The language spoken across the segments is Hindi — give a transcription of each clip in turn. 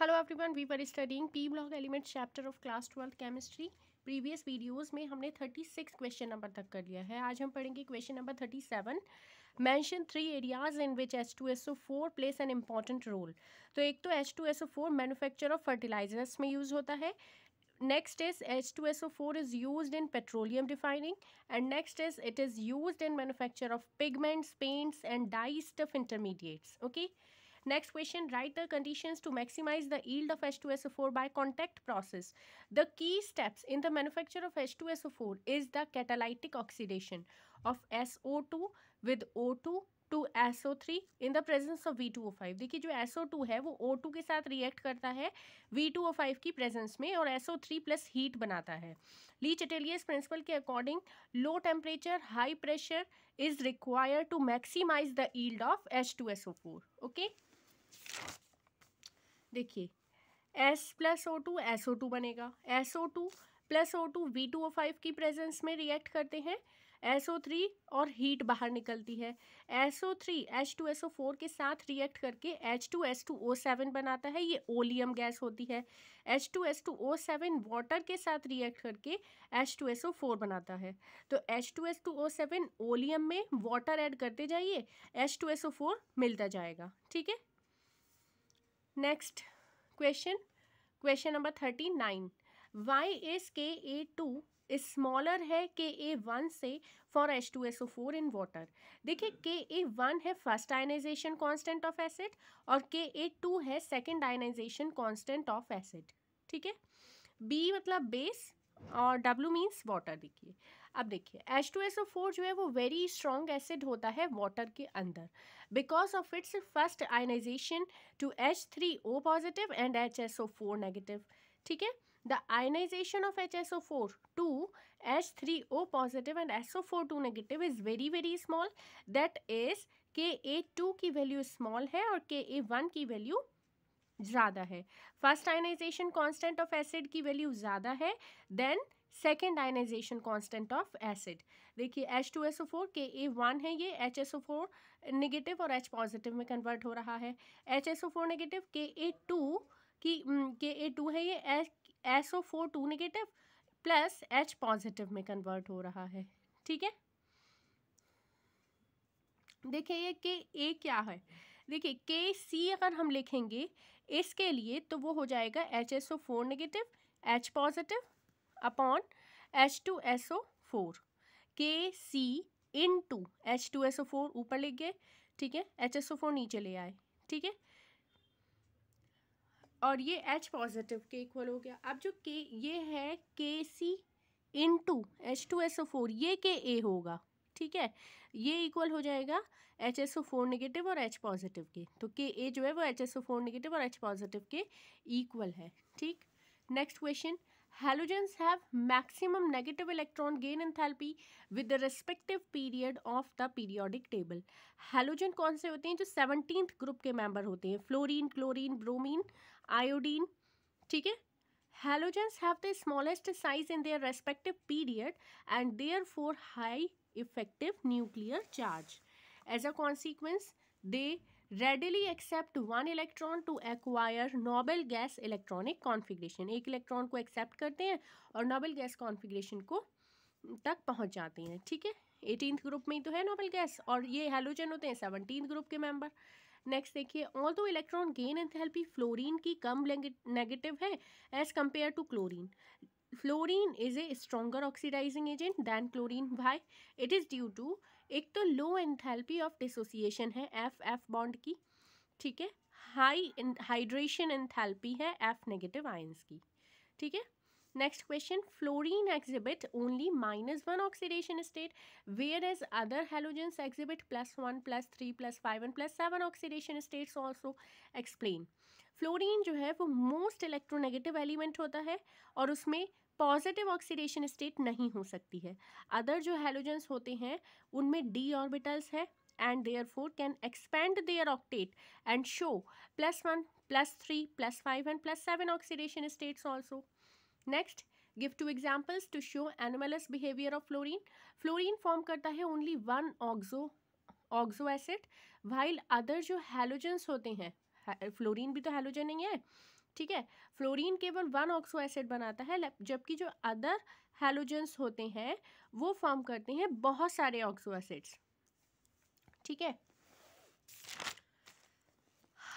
Hello everyone we were studying P block element chapter of class twelfth chemistry previous videos में हमने थर्टी सिक्स क्वेश्चन नंबर तक कर लिया है आज हम पढ़ेंगे question number thirty seven mention three areas in which H two S O four plays an important role तो एक तो H two S O four manufacture of fertilisers में यूज़ होता है next is H two S O four is use in petroleum refining and next is it is use in manufacture of pigments paints and dyestuff intermediates okay next question write the to the yield of the two S O four by contact process the key steps in the steps of the two S O four is the oxidation oxidation of S O two with O two to S O three in the presence of V two O five देखिए जो एस ओ टू है वो ओ टू के साथ रिएक्ट करता है वी टू ओ फाइव की प्रेजेंस में और S O three plus heat बनाता है ली चटेलियस प्रिंसिपल के according low temperature high pressure is required to maximise the yield of H two S O four okay देखिए S plus O two S O two बनेगा S O two plus O two V two O five की प्रेजेंस में रिएक्ट करते हैं एस ओ थ्री और हीट बाहर निकलती है S O three H two S O four के साथ रिएक्ट करके H two S two O seven बनाता है ये ओलियम गैस होती है H two S two O seven water के साथ रिएक्ट करके H two S O four बनाता है तो H two S two O seven oleum में वाटर ऐड करते जाइए H two S O four मिलता जाएगा ठीक है next question question number thirty nine why is K A two smaller है के ए वन से for H two S O four in water देखिए के ए वन है first ionisation constant of acid और के ए टू है second ionisation constant of acid ठीक है बी मतलब बेस और डब्ल्यू मीन्स वाटर देखिए अब देखिए H two S O four जो है वो वेरी स्ट्रॉन्ग एसिड होता है वाटर के अंदर because of its first ionisation to H three O positive and H S O four negative ठीक है the ionisation of H H S O four to three O positive and S O four two negative is very very small that is K A two की वैल्यू स्मॉल है और के ए वन की वैल्यू ज़्यादा है first ionisation constant of acid की वैल्यू ज़्यादा है then second ionisation constant of acid देखिए H two S O four K A one है ये H S O four negative और एच पॉजिटिव में कन्वर्ट हो रहा है H S O four negative K A two की के ए टू है ये S O four two negative plus H positive में कन्वर्ट हो रहा है ठीक है देखिए ये के ए क्या है देखिए के सी अगर हम लिखेंगे इसके लिए तो वो हो जाएगा H S O four negative H positive upon H two S O four K C into H two S O four ऊपर लिख गए ठीक है एच एस ओ फोर नीचे ले आए ठीक है और ये एच पॉजिटिव के इक्वल हो गया अब जो के ये है K C into H two S O four ये के ए होगा ठीक है ये इक्वल हो जाएगा H S O four negative और एच पॉजिटिव के तो के ए जो है वो H S O four negative और एच पॉजिटिव के इक्वल है ठीक next question halogens have maximum negative electron gain enthalpy with the respective period of the periodic table halogen कौन से होते हैं जो seventeenth group के member होते हैं fluorine, chlorine, bromine, iodine. ठीक है halogens have the smallest size in their respective period and therefore high effective nuclear charge as a consequence they readily accept one electron to acquire noble gas electronic configuration एक इलेक्ट्रॉन को एक्सेप्ट करते हैं और नोबल गैस कॉन्फिग्रेशन को तक पहुंच जाते हैं ठीक है एटीनथ ग्रुप में ही तो है नोबल गैस और ये हेलोजन होते हैं सेवनटीन ग्रुप के मेंबर नेक्स्ट देखिए although electron gain enthalpy fluorine की कम नेगेटिव है as compared to chlorine fluorine is a stronger oxidising agent than chlorine भाई इट इज़ ड्यू टू एक तो लो एंथैल्पी ऑफ डिसोसिएशन है एफ एफ बॉन्ड की ठीक है हाई हाइड्रेशन एंथैल्पी है एफ नेगेटिव आयंस की ठीक है next question fluorine exhibit only minus one oxidation state where as other halogens exhibit plus one plus three plus five and plus seven oxidation states also explain fluorine जो है वो मोस्ट इलेक्ट्रोनेगेटिव एलिमेंट होता है और उसमें पॉजिटिव ऑक्सीडेशन स्टेट नहीं हो सकती है अदर जो हेलोजेंस होते हैं उनमें डी ऑर्बिटल्स है and therefore can expand their octet and show plus one plus three plus five and plus seven oxidation states also next give two examples to show anomalous behaviour of fluorine fluorine form करता है only one oxo oxo acid while other जो हेलोजेंस होते हैं फ्लोरिन भी तो हेलोजन नहीं है ठीक है फ्लोरीन केवल वन ऑक्सो एसिड बनाता है जबकि जो अदर हेलोजेंस होते हैं वो फॉर्म करते हैं बहुत सारे ऑक्सो एसिड्स ठीक है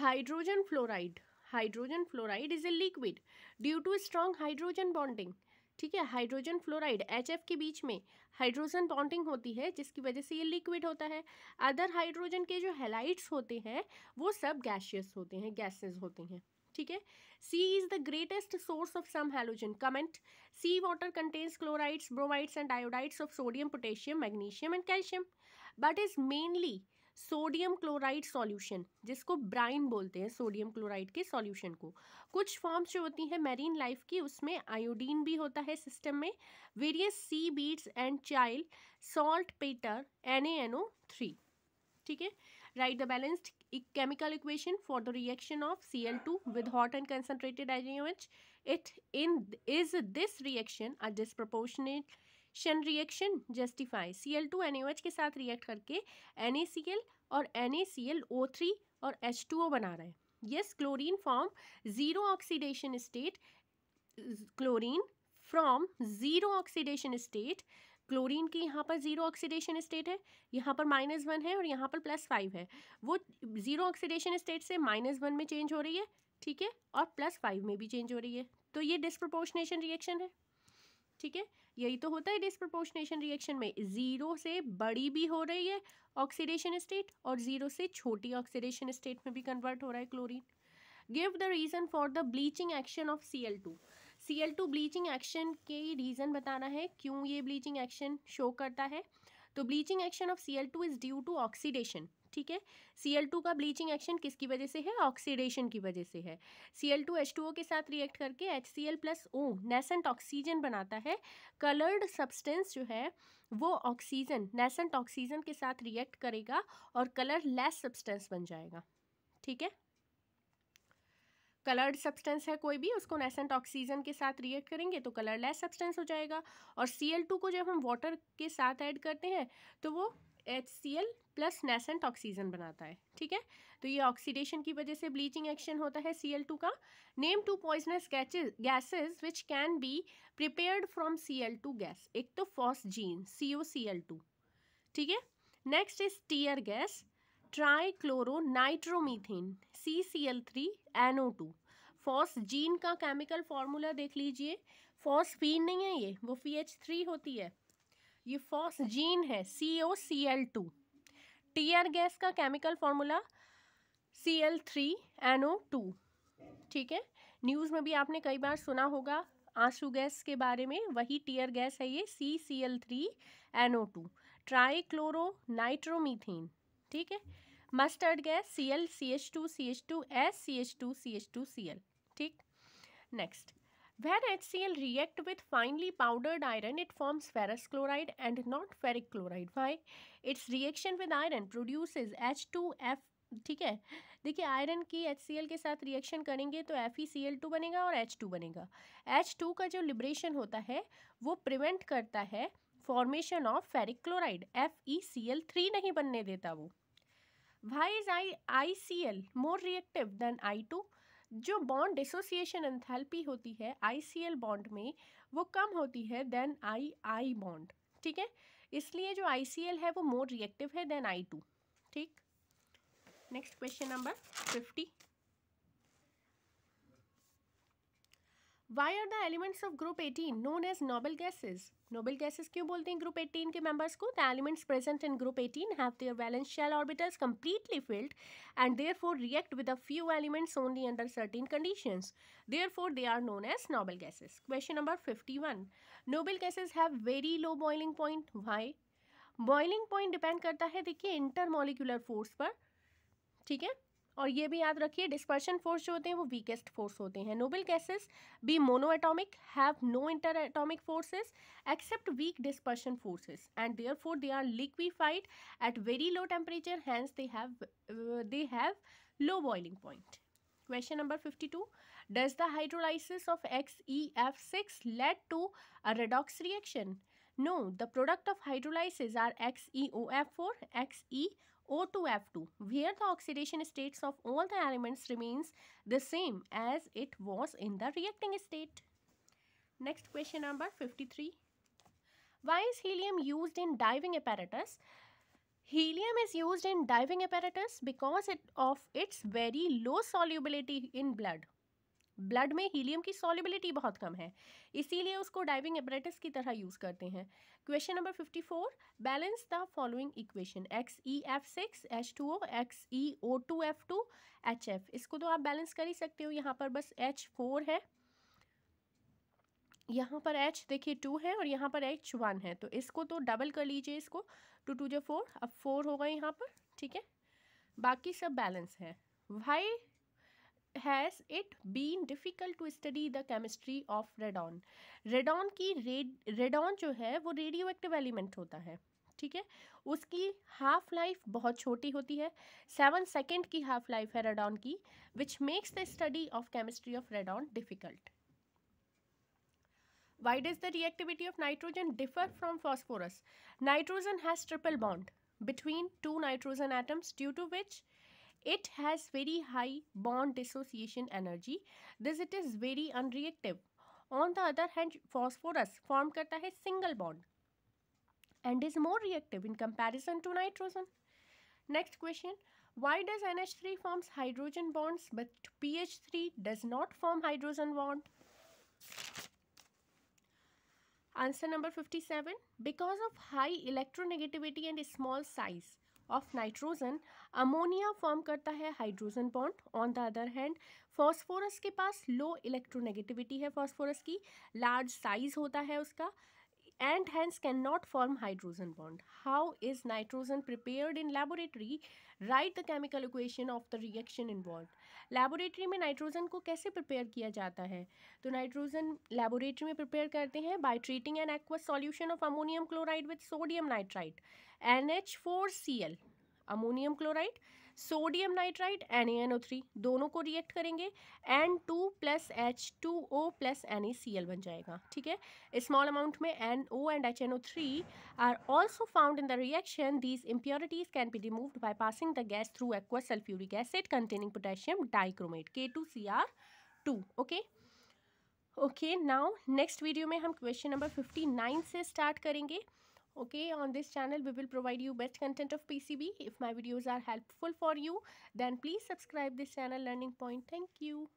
hydrogen fluoride hydrogen fluoride is a liquid due to strong hydrogen bonding ठीक है हाइड्रोजन फ्लोराइड एच के बीच में हाइड्रोजन बॉन्डिंग होती है जिसकी वजह से ये लिक्विड होता है अदर हाइड्रोजन के जो हेलाइट्स होते हैं वो सब गैशियस होते हैं गैसेस होते हैं ठीक है sea is the greatest source of some halogen comment sea water contains chlorides bromides and iodides of sodium potassium magnesium and calcium but is mainly sodium chloride solution जिसको ब्राइन बोलते हैं सोडियम क्लोराइड के सॉल्यूशन को कुछ फॉर्म्स जो होती हैं मैरीन लाइफ की उसमें आयोडीन भी होता है सिस्टम में various seaweeds and Chile saltpetre N A N O three ठीक है write the balanced chemical equation for the reaction of Cl2 with hot and concentrated IONH. It in is this reaction a disproportionate शन reaction justify C L two N O H के साथ रिएक्ट करके एन ए सी एल और N A C L O three और एच टू ओ बना रहे हैं yes chlorine form zero oxidation state chlorine from zero oxidation state chlorine की यहाँ पर जीरो ऑक्सीडेशन स्टेट है यहाँ पर माइनस वन है और यहाँ पर प्लस फाइव है वो जीरो ऑक्सीडेशन स्टेट से माइनस वन में चेंज हो रही है ठीक है और प्लस फाइव में भी चेंज हो रही है तो ये डिस्प्रपोर्शनेशन रिएक्शन है ठीक है यही तो होता है डिस्प्रपोर्शनेशन रिएक्शन में ज़ीरो से बड़ी भी हो रही है ऑक्सीडेशन स्टेट और ज़ीरो से छोटी ऑक्सीडेशन स्टेट में भी कन्वर्ट हो रहा है chlorine give the reason for the bleaching action of C L two C L two bleaching action के रीज़न बताना है क्यों ये ब्लीचिंग एक्शन शो करता है तो bleaching action of C L two is due to oxidation ठीक है सी एल टू का ब्लीचिंग एक्शन किसकी वजह से है ऑक्सीडेशन की वजह से है C L two H two O के साथ रिएक्ट करके H C L plus O nascent oxygen बनाता है कलर्ड सब्सटेंस जो है वो ऑक्सीजन नेसेंट ऑक्सीजन के साथ रिएक्ट करेगा और कलर लेस सब्सटेंस बन जाएगा ठीक है कलर्ड सब्सटेंस है कोई भी उसको नेसेंट ऑक्सीजन के साथ रिएक्ट करेंगे तो कलरलेस सब्सटेंस हो जाएगा और सी एल टू को जब हम वाटर के साथ ऐड करते हैं तो वो H C L plus nascent oxygen बनाता है ठीक है तो ये ऑक्सीडेशन की वजह से ब्लीचिंग एक्शन होता है सी एल टू का name two poisonous gases which can be prepared from C L two gas एक तो phosgene C O C L two ठीक है next is tear gas trichloronitromethane C C L three N O two phosgene का केमिकल फॉर्मूला देख लीजिए फीन नहीं है ये वो पी एच थ्री होती है ये फॉस जीन है C O C L two tear gas का chemical formula C L three N O two ठीक है न्यूज़ में भी आपने कई बार सुना होगा आंसू गैस के बारे में वही टीयर गैस है ये C C L three N O two chloronitromethane ठीक है mustard gas C L C H two C H two S C H two C H two C L ठीक next when H C react with finely powdered iron it forms ferrous chloride and not ferric chloride why its reaction with iron produce H two F ठीक है देखिए आयरन की एच सी एल के साथ रिएक्शन करेंगे तो F E C L two बनेगा और एच टू बनेगा एच टू का जो लिब्रेशन होता है वो प्रिवेंट करता है formation of ferric chloride F नहीं बनने देता वो why is I I C L more reactive than I two जो बॉन्ड डिसोसिएशन एंथैल्पी होती है आई सी एल बॉन्ड में वो कम होती है देन आई आई बॉन्ड ठीक है इसलिए जो आई सी एल है वो मोर रिएक्टिव है देन आई टू ठीक next question number fifty Why are the elements of group 18 known as noble gases? Noble gases क्यों बोलते हैं ग्रुप 18 के मेंबर्स को the elements present in group 18 have their valence shell orbitals completely filled and therefore react with a few elements only under certain conditions for they are known as noble gases question number one noble gases have very low boiling point why boiling point depend करता है देखिए मोलिकुलर फोर्स पर ठीक है और ये भी याद रखिए डिस्पर्शन फोर्स जो होते हैं वो वीकेस्ट फोर्स होते हैं noble gases be monoatomic have no interatomic forces except weak dispersion forces and therefore they are liquefied at very low temperature hence they have they have low boiling point question number fifty does the hydrolysis question number 52 lead to a redox reaction no the product of hydrolysis are X E O F four X E O2F2 where the oxidation states of all the elements remains the same as it was in the reacting state. Next question number 53. Why is helium used in diving apparatus? Helium is used in diving apparatus because it, of its very low solubility in blood. Blood में हीलियम की सॉलिबिलिटी बहुत कम है इसीलिए उसको डाइविंग अपरेटस की तरह यूज़ करते हैं question number fifty four balance the following equation X E F six H two O X E O two F two H F इसको तो आप बैलेंस कर ही सकते हो यहाँ पर बस एच फोर है यहाँ पर एच देखिए टू है और यहाँ पर एच वन है तो इसको तो डबल कर लीजिए इसको टू टू जो फोर अब फोर होगा यहाँ पर ठीक है बाकी सब बैलेंस है why has it been difficult to study the chemistry of radon radon की रेडॉन जो है वो रेडियो एक्टिव एलिमेंट होता है ठीक है उसकी हाफ लाइफ बहुत छोटी होती है सेवन सेकेंड की हाफ लाइफ है रेडॉन की which makes the study of chemistry of radon difficult why is the reactivity of nitrogen differ from phosphorus nitrogen has triple bond between two nitrogen atoms due to which It has very high bond dissociation energy. This it is very unreactive. On the other hand, phosphorus form करता है single bond and is more reactive in comparison to nitrogen. Next question. Why does NH3 forms hydrogen bonds but PH3 does not form hydrogen bond? Answer number 57. Because of high electronegativity and small size. Of nitrogen ammonia form करता है hydrogen bond on the other hand phosphorus के पास लो इलेक्ट्रोनेगेटिविटी है फॉस्फोरस की लार्ज साइज होता है उसका and hence can not form hydrogen bond how is nitrogen prepared in laboratory write the chemical equation of the reaction in involve laboratory में नाइट्रोजन को कैसे प्रिपेयर किया जाता है तो नाइट्रोजन लेबोरेटरी में प्रिपेयर करते हैं by treating an aqueous solution of ammonium chloride with sodium nitride N H four C L ammonium chloride sodium nitride N A N O three दोनों को रिएक्ट करेंगे N two plus H two O plus N A C L बन जाएगा ठीक है स्मॉल अमाउंट में N O and H N O three are also found in the reaction these impurities can be removed by passing the gas through aqua sulphuric acid containing potassium dichromate K two C R two okay okay now next video में हम क्वेश्चन नंबर फिफ्टी नाइन से स्टार्ट करेंगे okay on this channel we will provide you best content of pcb if my videos are helpful for you then please subscribe this channel learning point thank you